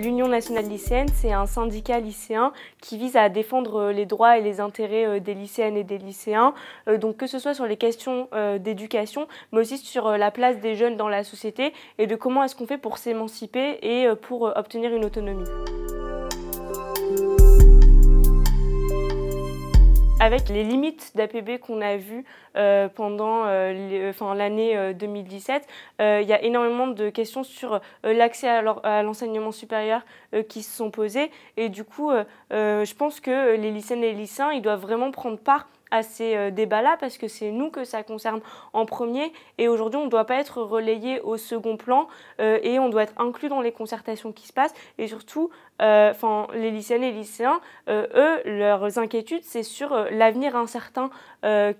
L'Union nationale lycéenne, c'est un syndicat lycéen qui vise à défendre euh, les droits et les intérêts euh, des lycéennes et des lycéens, euh, donc que ce soit sur les questions d'éducation, mais aussi sur la place des jeunes dans la société et de comment est-ce qu'on fait pour s'émanciper et pour obtenir une autonomie. Avec les limites d'APB qu'on a vues euh, pendant euh, euh, l'année 2017, il y a énormément de questions sur l'accès à l'enseignement supérieur qui se sont posées. Et du coup, je pense que les lycéennes et les lycéens, ils doivent vraiment prendre part à ces euh, débats-là parce que c'est nous que ça concerne en premier et aujourd'hui on ne doit pas être relayé au second plan euh, et on doit être inclus dans les concertations qui se passent et surtout euh, enfin les lycéennes et les lycéens eux leurs inquiétudes c'est sur l'avenir incertain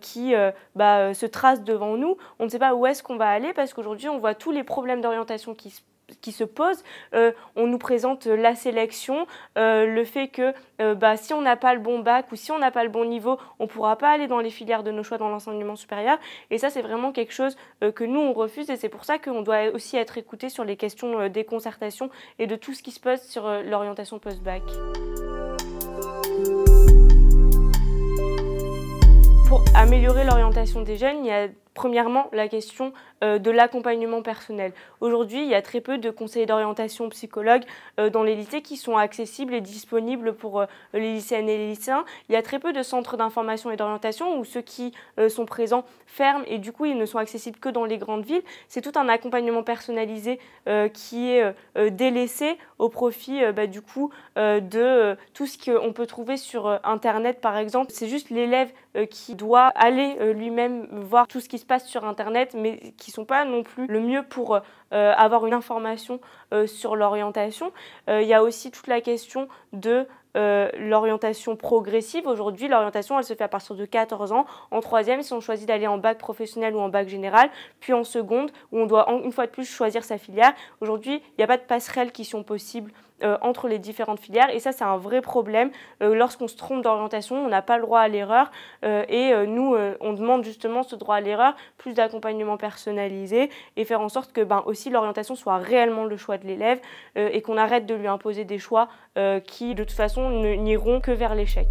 qui bah, se trace devant nous on ne sait pas où est-ce qu'on va aller parce qu'aujourd'hui on voit tous les problèmes d'orientation qui se qui se posent. Euh, on nous présente la sélection, euh, le fait que euh, bah, si on n'a pas le bon bac ou si on n'a pas le bon niveau, on ne pourra pas aller dans les filières de nos choix dans l'enseignement supérieur. Et ça, c'est vraiment quelque chose que nous, on refuse. Et c'est pour ça qu'on doit aussi être écouté sur les questions des concertations et de tout ce qui se pose sur l'orientation post-bac. Pour améliorer l'orientation des jeunes, il y a Premièrement, la question euh, de l'accompagnement personnel. Aujourd'hui, il y a très peu de conseillers d'orientation psychologues euh, dans les lycées qui sont accessibles et disponibles pour euh, les lycéennes et les lycéens. Il y a très peu de centres d'information et d'orientation où ceux qui sont présents ferment et du coup, ils ne sont accessibles que dans les grandes villes. C'est tout un accompagnement personnalisé qui est délaissé au profit bah, du coup de tout ce qu'on peut trouver sur Internet, par exemple. C'est juste l'élève qui doit aller lui-même voir tout ce qui se passe sur Internet, mais qui sont pas non plus le mieux pour euh, avoir une information euh, sur l'orientation. Il euh, y a aussi toute la question de l'orientation progressive. Aujourd'hui, l'orientation, elle se fait à partir de 14 ans. En troisième, si on choisit d'aller en bac professionnel ou en bac général, puis en seconde, où on doit en, une fois de plus choisir sa filière. Aujourd'hui, il n'y a pas de passerelles qui sont possibles euh, entre les différentes filières. Et ça, c'est un vrai problème. Euh, lorsqu'on se trompe d'orientation, on n'a pas le droit à l'erreur. Euh, et nous, on demande justement ce droit à l'erreur, plus d'accompagnement personnalisé et faire en sorte que ben, aussi l'orientation soit réellement le choix de l'élève et qu'on arrête de lui imposer des choix qui, de toute façon, n'iront que vers l'échec.